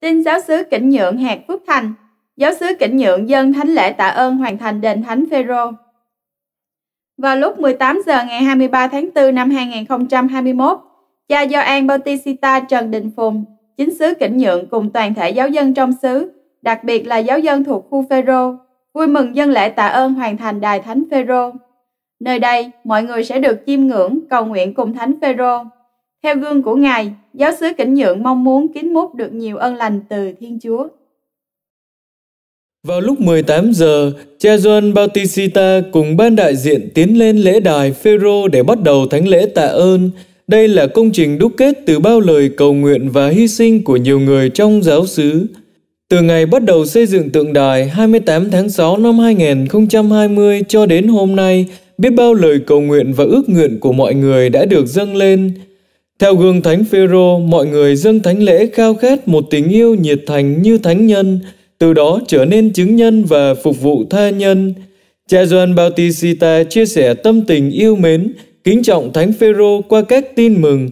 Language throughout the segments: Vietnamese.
Tin giáo sứ Kỉnh Nhượng hạt Phước Thành, giáo sứ Kỉnh Nhượng dân thánh lễ tạ ơn hoàn thành đền thánh Phêrô. Vào lúc 18 giờ ngày 23 tháng 4 năm 2021, cha Gioan Bautista Trần Đình Phùng, chính xứ Kỉnh Nhượng cùng toàn thể giáo dân trong xứ, đặc biệt là giáo dân thuộc khu Phêrô, vui mừng dân lễ tạ ơn hoàn thành đài thánh Phêrô. Nơi đây, mọi người sẽ được chiêm ngưỡng cầu nguyện cùng thánh Phêrô, theo gương của Ngài, giáo sứ Cảnh Nhượng mong muốn kín mút được nhiều ân lành từ Thiên Chúa. Vào lúc 18 giờ, cha John Bautista cùng ban đại diện tiến lên lễ đài Phêrô để bắt đầu thánh lễ tạ ơn. Đây là công trình đúc kết từ bao lời cầu nguyện và hy sinh của nhiều người trong giáo xứ. Từ ngày bắt đầu xây dựng tượng đài 28 tháng 6 năm 2020 cho đến hôm nay, biết bao lời cầu nguyện và ước nguyện của mọi người đã được dâng lên – theo gương Thánh Phêrô, mọi người dâng thánh lễ khao khát một tình yêu nhiệt thành như thánh nhân, từ đó trở nên chứng nhân và phục vụ tha nhân. Cha Doan Bautista chia sẻ tâm tình yêu mến, kính trọng Thánh Phêrô qua các tin mừng.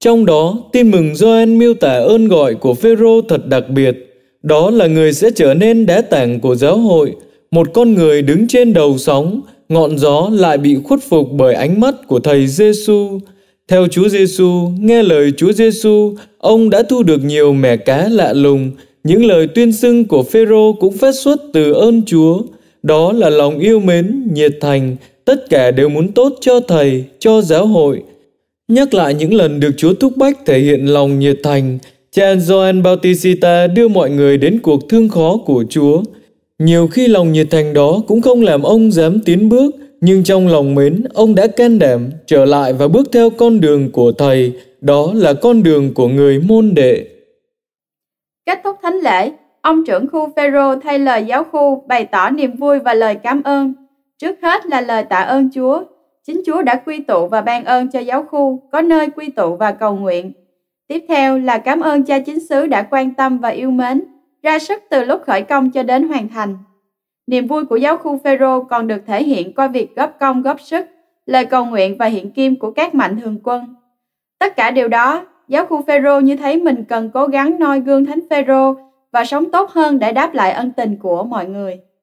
Trong đó, tin mừng Gioan miêu tả ơn gọi của Phêrô thật đặc biệt. Đó là người sẽ trở nên đá tảng của giáo hội, một con người đứng trên đầu sóng, ngọn gió lại bị khuất phục bởi ánh mắt của thầy Giêsu. xu theo Chúa Giêsu, nghe lời Chúa Giêsu, ông đã thu được nhiều mẻ cá lạ lùng. Những lời tuyên xưng của Phêrô cũng phát xuất từ ơn Chúa. Đó là lòng yêu mến, nhiệt thành, tất cả đều muốn tốt cho thầy, cho giáo hội. Nhắc lại những lần được Chúa thúc bách thể hiện lòng nhiệt thành, cha Gioan Bautista đưa mọi người đến cuộc thương khó của Chúa. Nhiều khi lòng nhiệt thành đó cũng không làm ông dám tiến bước, nhưng trong lòng mến ông đã can đảm trở lại và bước theo con đường của thầy đó là con đường của người môn đệ kết thúc thánh lễ ông trưởng khu phêrô thay lời giáo khu bày tỏ niềm vui và lời cảm ơn trước hết là lời tạ ơn chúa chính chúa đã quy tụ và ban ơn cho giáo khu có nơi quy tụ và cầu nguyện tiếp theo là cảm ơn cha chính xứ đã quan tâm và yêu mến ra sức từ lúc khởi công cho đến hoàn thành Niềm vui của giáo khu Phêrô còn được thể hiện qua việc góp công góp sức, lời cầu nguyện và hiện kim của các mạnh thường quân. Tất cả điều đó, giáo khu Phêrô như thấy mình cần cố gắng noi gương thánh Phêrô và sống tốt hơn để đáp lại ân tình của mọi người.